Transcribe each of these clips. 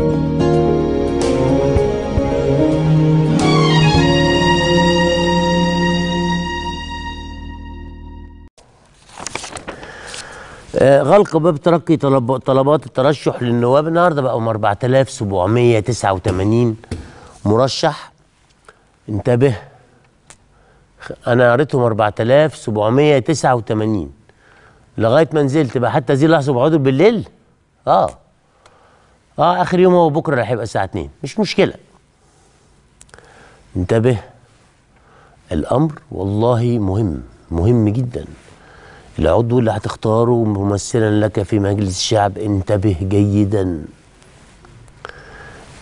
آه، غلق باب ترقي طلب طلبات الترشح للنواب النهارده بقوا 4789 مرشح انتبه انا قريتهم 4789 لغايه ما نزلت بقى حتى زي لحظه بقعدوا بالليل اه اه اخر يوم هو بكره هيبقى الساعه 2 مش مشكله انتبه الامر والله مهم مهم جدا العضو اللي هتختاره ممثلا لك في مجلس الشعب انتبه جيدا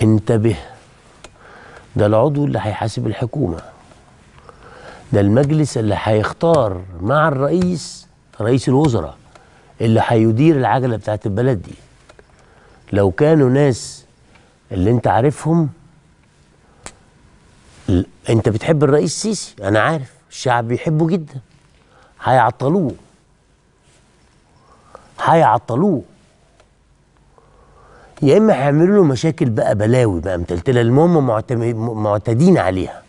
انتبه ده العضو اللي هيحاسب الحكومه ده المجلس اللي هيختار مع الرئيس رئيس الوزراء اللي هيدير العجله بتاعت البلد دي لو كانوا ناس اللي انت عارفهم انت بتحب الرئيس السيسي انا عارف الشعب بيحبه جدا هيعطلوه هيعطلوه يا اما هيعملوا له مشاكل بقى بلاوي بقى متلتله المهم معتدين عليها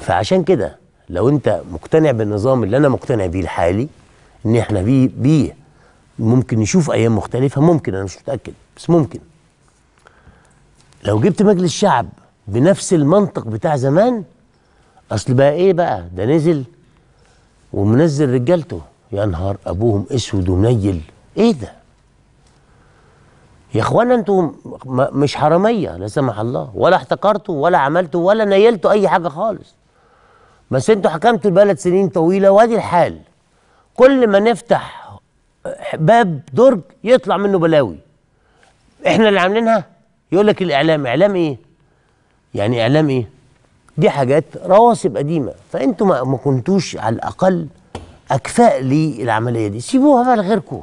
فعشان كده لو انت مقتنع بالنظام اللي انا مقتنع بيه الحالي ان احنا بيه بيه ممكن نشوف ايام مختلفه ممكن انا مش متاكد بس ممكن لو جبت مجلس شعب بنفس المنطق بتاع زمان اصل بقى ايه بقى ده نزل ومنزل رجالته يا نهار ابوهم اسود ونيل ايه ده يا اخوانا انتوا مش حراميه لا سمح الله ولا احتقرتوا ولا عملتوا ولا نيلتوا اي حاجه خالص بس انتوا حكمتوا البلد سنين طويله وادي الحال كل ما نفتح باب درج يطلع منه بلاوي احنا اللي عاملينها يقول لك الاعلام اعلام ايه يعني اعلام ايه دي حاجات رواسب قديمه فانتوا ما, كنتوش على الاقل اكفاء للعمليه دي سيبوها بقى لغيركم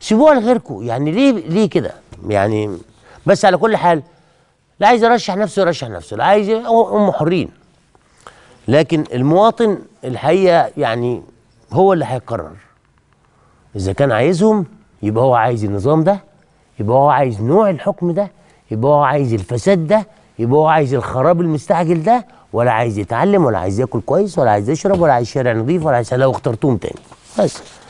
سيبوها لغيركم يعني ليه ليه كده يعني بس على كل حال لا عايز يرشح نفسه يرشح نفسه لا عايز هم حرين لكن المواطن الحقيقه يعني هو اللي هيقرر إذا كان عايزهم يبقى هو عايز النظام ده يبقى هو عايز نوع الحكم ده يبقى هو عايز الفساد ده يبقى هو عايز الخراب المستعجل ده ولا عايز يتعلم ولا عايز ياكل كويس ولا عايز يشرب ولا عايز شارع نظيف ولا عايز لو اخترتهم تاني بس